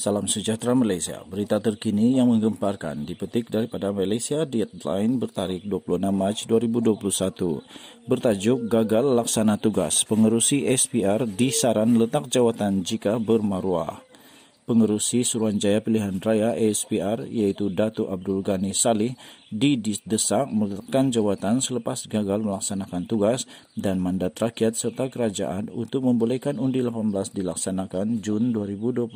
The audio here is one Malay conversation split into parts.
Salam sejahtera Malaysia. Berita terkini yang menggemparkan dipetik daripada Malaysia Deadline bertarikh 26 Mac 2021 bertajuk Gagal Laksana Tugas Pengerusi SPR disaran Letak Jawatan Jika Bermaruah. Pengerusi Suruhanjaya Pilihan Raya SPR iaitu Datuk Abdul Ghani Salih didesak meletakkan jawatan selepas gagal melaksanakan tugas dan mandat rakyat serta kerajaan untuk membolehkan undi 18 dilaksanakan Jun 2021.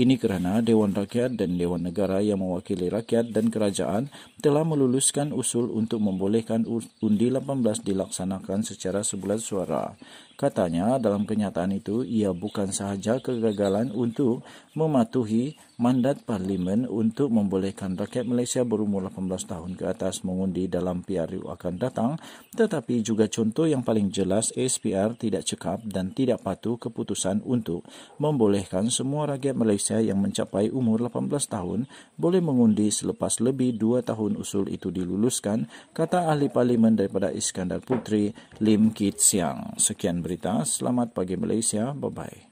Ini kerana Dewan Rakyat dan Dewan Negara yang mewakili rakyat dan kerajaan telah meluluskan usul untuk membolehkan undi 18 dilaksanakan secara sebulan suara. Katanya dalam kenyataan itu ia bukan sahaja kegagalan untuk mematuhi mandat parlimen untuk membolehkan rakyat Malaysia berumur 18 tahun ke atas mengundi dalam PRU akan datang tetapi juga contoh yang paling jelas SPR tidak cekap dan tidak patuh keputusan untuk membolehkan semua rakyat Malaysia yang mencapai umur 18 tahun boleh mengundi selepas lebih 2 tahun usul itu diluluskan kata ahli parlimen daripada Iskandar Putri Lim Kit Siang. Sekian berita, selamat pagi Malaysia, bye-bye.